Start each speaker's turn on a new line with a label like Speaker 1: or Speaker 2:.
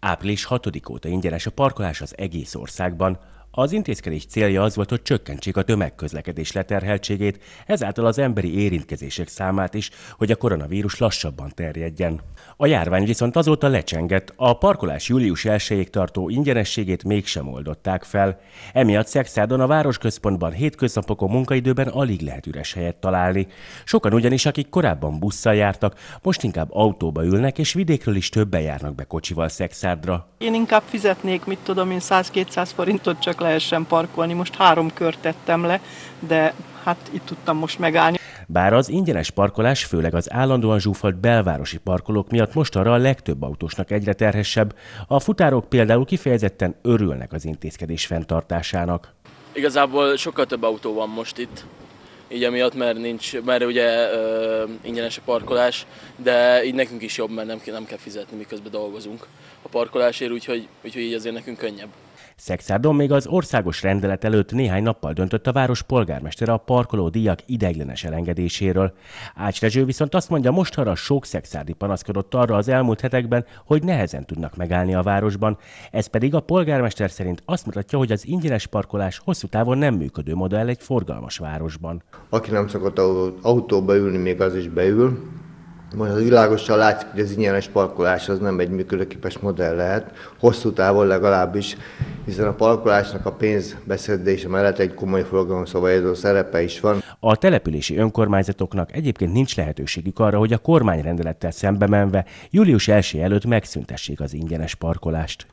Speaker 1: Április 6 óta ingyenes a parkolás az egész országban, az intézkedés célja az volt, hogy csökkentsék a tömegközlekedés leterheltségét, ezáltal az emberi érintkezések számát is, hogy a koronavírus lassabban terjedjen. A járvány viszont azóta lecsengett, a parkolás július 1 tartó ingyenességét mégsem oldották fel. Emiatt Szexádon a városközpontban hétköznapokon munkaidőben alig lehet üres helyet találni. Sokan ugyanis, akik korábban busszal jártak, most inkább autóba ülnek, és vidékről is többen járnak be kocsival Szexádra.
Speaker 2: Én inkább fizetnék, mit tudom én, 100-200 forintot csak lehessen parkolni. Most három kört tettem le, de hát itt tudtam most megállni.
Speaker 1: Bár az ingyenes parkolás főleg az állandóan zsúfolt belvárosi parkolók miatt mostanra a legtöbb autósnak egyre terhesebb, a futárok például kifejezetten örülnek az intézkedés fenntartásának.
Speaker 3: Igazából sokkal több autó van most itt, így emiatt, mert nincs, mert ugye ö, ingyenes a parkolás, de így nekünk is jobb, mert nem, nem kell fizetni, miközben dolgozunk a parkolásért, úgyhogy, úgyhogy így azért nekünk könnyebb.
Speaker 1: Szexárdon még az országos rendelet előtt néhány nappal döntött a város polgármestere a parkoló díjak ideiglenes elengedéséről. Ács Rezső viszont azt mondja, mostanra sok szexárdi panaszkodott arra az elmúlt hetekben, hogy nehezen tudnak megállni a városban. Ez pedig a polgármester szerint azt mutatja, hogy az ingyenes parkolás hosszú távon nem működő modell egy forgalmas városban.
Speaker 4: Aki nem szokott autóba ülni, még az is beül majd az világosan látszik, hogy az ingyenes parkolás az nem egy működőképes modell lehet, hosszú távon legalábbis, hiszen a parkolásnak a pénz beszedése mellett egy komoly forgalomszabályozó szerepe is van.
Speaker 1: A települési önkormányzatoknak egyébként nincs lehetőségük arra, hogy a kormányrendelettel szembe menve július 1 előtt megszüntessék az ingyenes parkolást.